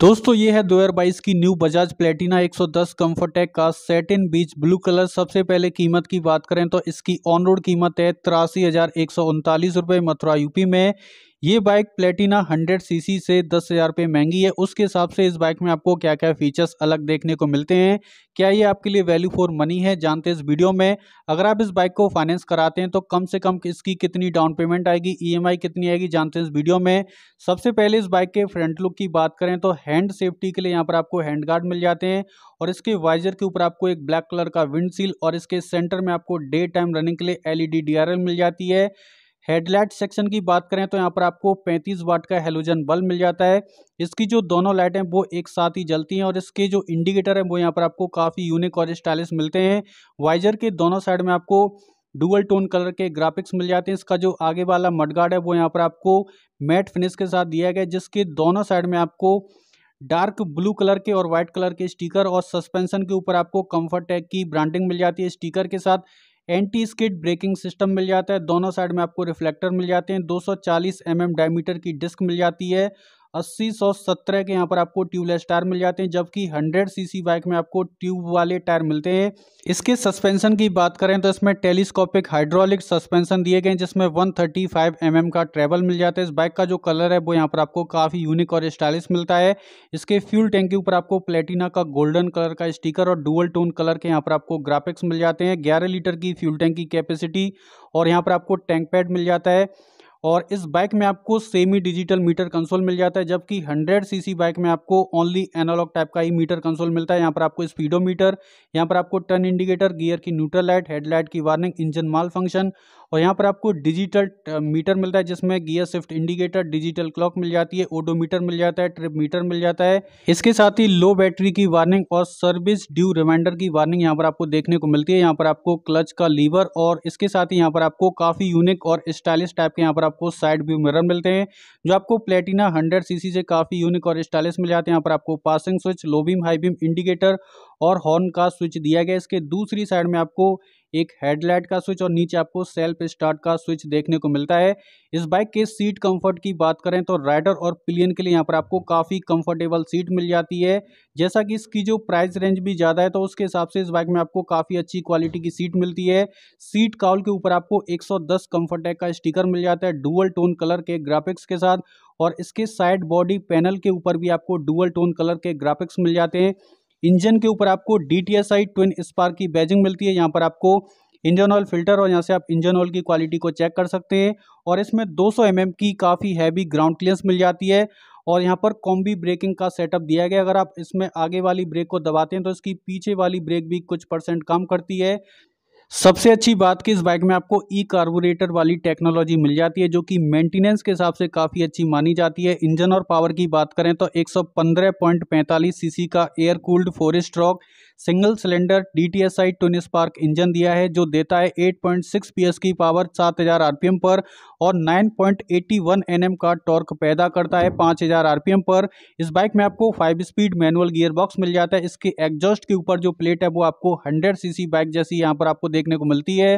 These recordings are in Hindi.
दोस्तों ये है बाईस की न्यू बजाज प्लेटिना 110 कंफर्टेक का set in beach blue colour सबसे पहले कीमत की बात करें तो इसकी ऑन रोड कीमत है तिरासी हज़ार एक सौ उनतालीस रुपये मथुरा यूपी में ये बाइक प्लेटिना 100 सीसी से दस हज़ार रुपये महंगी है उसके हिसाब से इस बाइक में आपको क्या क्या फीचर्स अलग देखने को मिलते हैं क्या ये आपके लिए वैल्यू फॉर मनी है जानते इस वीडियो में अगर आप इस बाइक को फाइनेंस कराते हैं तो कम से कम इसकी कितनी डाउन पेमेंट आएगी ई e कितनी आएगी जानते इस वीडियो में सबसे पहले इस बाइक के फ्रंट लुक की बात करें तो हैंड सेफ्टी के लिए यहाँ पर आपको हैंड गार्ड मिल जाते हैं और इसके वाइजर के ऊपर आपको एक ब्लैक कलर का सील और इसके सेंटर में आपको डे टाइम रनिंग के लिए एल ई मिल जाती है हेडलाइट सेक्शन की बात करें तो यहाँ पर आपको 35 वाट का हेलोजन बल्ब मिल जाता है इसकी जो दोनों लाइटें वो एक साथ ही जलती हैं और इसके जो इंडिकेटर हैं वो यहाँ पर आपको काफ़ी यूनिक और स्टाइलिश मिलते हैं वाइजर के दोनों साइड में आपको डुअल टोन कलर के ग्राफिक्स मिल जाते हैं इसका जो आगे वाला मडगार्ड है वो यहाँ पर आपको मैट फिनिश के साथ दिया गया जिसके दोनों साइड में आपको डार्क ब्लू कलर के और वाइट कलर के स्टिकर और सस्पेंशन के ऊपर आपको कम्फर्ट टैग की ब्रांडिंग मिल जाती है स्टिकर के साथ एंटी स्किड ब्रेकिंग सिस्टम मिल जाता है दोनों साइड में आपको रिफ्लेक्टर मिल जाते हैं 240 सौ mm डायमीटर की डिस्क मिल जाती है अस्सी सौ सत्रह के यहाँ पर आपको ट्यूबलेस टायर मिल जाते हैं जबकि हंड्रेड सीसी बाइक में आपको ट्यूब वाले टायर मिलते हैं इसके सस्पेंशन की बात करें तो इसमें टेलीस्कोपिक हाइड्रोलिक सस्पेंशन दिए गए हैं जिसमें one thirty five M M का ट्रेवल मिल जाता है इस बाइक का जो कलर है वो यहाँ पर आपको काफ़ी यूनिक और स्टाइलिश मिलता है इसके फ्यूल टैंक के ऊपर आपको प्लेटिना का गोल्डन कलर का स्टीकर और डुअल टोन कलर के यहाँ पर आपको ग्राफिक्स मिल जाते हैं ग्यारह लीटर की फ्यूल टैंक की कैपेसिटी और यहाँ पर आपको टैंक पैड मिल जाता है और इस बाइक में आपको सेमी डिजिटल मीटर कंसोल मिल जाता है जबकि 100 सीसी बाइक में आपको ओनली एनालॉग टाइप का ही मीटर कंसोल मिलता है यहाँ पर आपको स्पीडोमीटर यहाँ पर आपको टर्न इंडिकेटर गियर की न्यूट्रल लाइट हेडलाइट की warning engine malfunction यहाँ पर आपको डिजिटल मीटर मिलता है जिसमें gear shift indicator digital clock मिल जाती है ओडोमीटर मिल जाता है ट्रिप मीटर मिल जाता है इसके साथ ही लो बैटरी की वार्निंग और सर्विस ड्यू रिमाइंडर की वार्निंग यहाँ पर आपको देखने को मिलती है यहाँ पर आपको क्लच का लीवर और इसके साथ ही यहाँ पर आपको काफ़ी यूनिक और स्टाइलिश टाइप के यहाँ पर आपको साइड व्यू मिरर मिलते हैं जो आपको प्लेटिना हंड्रेड सी से काफ़ी यूनिक और स्टाइलिश मिल जाते हैं यहाँ पर आपको passing switch low beam high beam indicator और हॉर्न का स्विच दिया गया इसके दूसरी साइड में आपको एक हेडलाइट का स्विच और नीचे आपको सेल्फ स्टार्ट का स्विच देखने को मिलता है इस बाइक के सीट कंफर्ट की बात करें तो राइडर और पिलियन के लिए यहाँ पर आपको काफ़ी कंफर्टेबल सीट मिल जाती है जैसा कि इसकी जो प्राइस रेंज भी ज़्यादा है तो उसके हिसाब से इस बाइक में आपको काफ़ी अच्छी क्वालिटी की सीट मिलती है सीट काउल के ऊपर आपको 110 कंफर्टेक का स्टिकर मिल जाता है डुअल टोन कलर के ग्राफिक्स के साथ और इसके साइड बॉडी पैनल के ऊपर भी आपको डुअल टोन कलर के ग्राफिक्स मिल जाते हैं इंजन के ऊपर आपको D T S I twin spark की बैजिंग मिलती है यहाँ पर आपको इंजन ऑयल फिल्टर और यहाँ से आप इंजन ऑयल की क्वालिटी को चेक कर सकते हैं और इसमें 200 सौ mm की काफ़ी हैवी ग्राउंड क्लियरेंस मिल जाती है और यहाँ पर कॉम्बी ब्रेकिंग का सेटअप दिया गया अगर आप इसमें आगे वाली ब्रेक को दबाते हैं तो इसकी पीछे वाली ब्रेक भी कुछ परसेंट कम करती है सबसे अच्छी बात कि इस बाइक में आपको ई कार्बोरेटर वाली टेक्नोलॉजी मिल जाती है जो कि मेंटेनेंस के हिसाब से काफ़ी अच्छी मानी जाती है इंजन और पावर की बात करें तो 115.45 सीसी का air cooled four stroke single cylinder D T S I twin spark engine दिया है जो देता है 8.6 पॉइंट की पावर 7000 हजार पर और 9.81 पॉइंट का टॉर्क पैदा करता है 5000 हजार पर इस बाइक में आपको five speed manual gear box मिल जाता है इसके एग्जॉस्ट के ऊपर जो प्लेट है वो आपको हंड्रेड सी बाइक जैसी यहाँ पर आपको देखने को मिलती है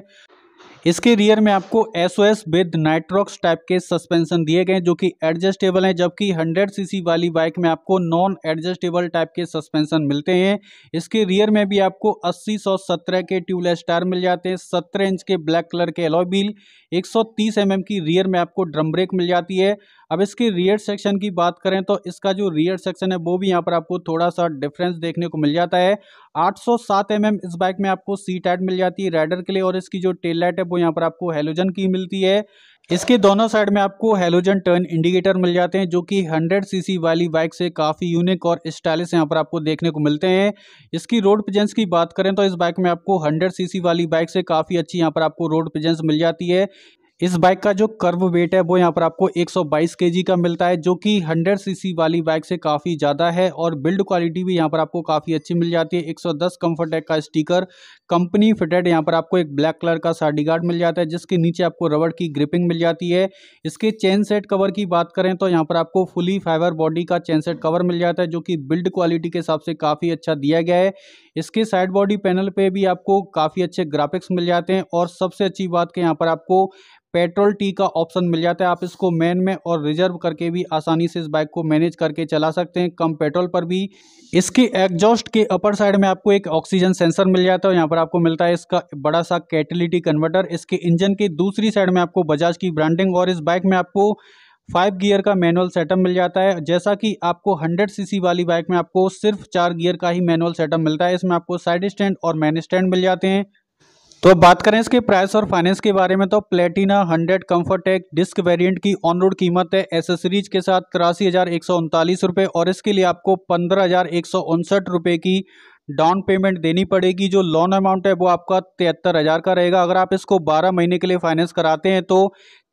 इसके रियर में आपको S O S with Nitrox type के सस्पेंशन दिए गए जो कि एडजस्टेबल हैं जबकि 100 सीसी वाली बाइक में आपको नॉन एडजस्टेबल टाइप के सस्पेंशन मिलते हैं इसके रियर में भी आपको 80 सौ सत्रह के ट्यूबलेस टायर मिल जाते हैं 17 इंच के ब्लैक कलर के एलॉय व्हील एम एम की रियर में आपको ड्रम ब्रेक मिल जाती है अब इसकी रियर सेक्शन की बात करें तो इसका जो रियर सेक्शन है वो भी यहाँ पर आपको थोड़ा सा डिफरेंस देखने को मिल जाता है 807 एम mm इस बाइक में आपको सी टाइट मिल जाती है राइडर के लिए और इसकी जो टेल लाइट है वो यहाँ पर आपको हेलोजन की मिलती है इसके दोनों साइड में आपको हेलोजन टर्न इंडिकेटर मिल जाते हैं जो कि 100 सीसी वाली बाइक से काफ़ी यूनिक और स्टाइलिश यहाँ पर आपको देखने को मिलते हैं इसकी रोड प्रजेंस की बात करें तो इस बाइक में आपको 100 सीसी वाली बाइक से काफ़ी अच्छी यहाँ पर आपको रोड प्रजेंस मिल जाती है इस बाइक का जो कर्व वेट है वो यहाँ पर आपको 122 केजी का मिलता है जो कि 100 सीसी वाली बाइक से काफ़ी ज़्यादा है और बिल्ड क्वालिटी भी यहाँ पर आपको काफ़ी अच्छी मिल जाती है 110 कंफर्ट का स्टिकर कंपनी फिटेड यहाँ पर आपको एक ब्लैक कलर का साडी गार्ड मिल जाता है जिसके नीचे आपको रबड़ की ग्रिपिंग मिल जाती है इसके चेन सेट कवर की बात करें तो यहाँ पर आपको फुली फाइबर बॉडी का चैन सेट कवर मिल जाता है जो कि बिल्ड क्वालिटी के हिसाब से काफ़ी अच्छा दिया गया है इसके साइड बॉडी पैनल पे भी आपको काफ़ी अच्छे ग्राफिक्स मिल जाते हैं और सबसे अच्छी बात के यहाँ पर आपको पेट्रोल टी का ऑप्शन मिल जाता है आप इसको मैन में और रिजर्व करके भी आसानी से इस बाइक को मैनेज करके चला सकते हैं कम पेट्रोल पर भी इसके एग्जॉस्ट के अपर साइड में आपको एक ऑक्सीजन सेंसर मिल जाता है यहाँ पर आपको मिलता है इसका बड़ा सा कैटलिटी कन्वर्टर इसके इंजन के दूसरी साइड में आपको बजाज की ब्रांडिंग और इस बाइक में आपको फाइव गियर का मैनुअल सेटअप मिल जाता है जैसा कि आपको 100 सीसी वाली बाइक में आपको सिर्फ चार गियर का ही मैनुअल सेटअप मिलता है इसमें आपको साइड स्टैंड और मैन स्टैंड मिल जाते हैं तो बात करें इसके प्राइस और फाइनेंस के बारे में तो प्लेटिना 100 कंफर्टेक डिस्क वेरिएंट की ऑन रोड कीमत है एसेसरीज के साथ तिरासी हज़ार एक सौ उनतालीस रुपये और इसके लिए आपको पंद्रह हज़ार एक सौ उनसठ रुपये की डाउन पेमेंट देनी पड़ेगी जो लोन अमाउंट है वो आपका तिहत्तर हज़ार का रहेगा अगर आप इसको बारह महीने के लिए फाइनेंस कराते हैं तो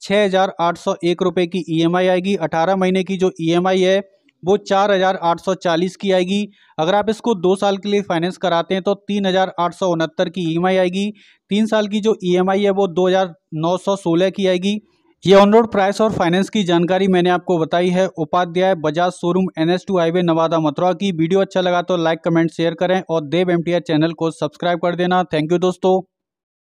छः हज़ार आठ सौ एक रुपये की ईएमआई e आएगी अठारह महीने की जो ईएमआई e है वो चार हज़ार आठ सौ चालीस की आएगी अगर आप इसको दो साल के लिए फाइनेंस कराते हैं तो तीन हज़ार आठ सौ उनहत्तर की ईएमआई e आएगी तीन साल की जो ईएमआई है वो दो हज़ार नौ सौ सोलह की आएगी ये ऑन रोड प्राइस और फाइनेंस की जानकारी मैंने आपको बताई है Upadhyay Bajaj showroom N S two highway Nawada Mathura की वीडियो अच्छा लगा तो लाइक कमेंट शेयर करें और देव एम चैनल को सब्सक्राइब कर देना थैंक यू दोस्तों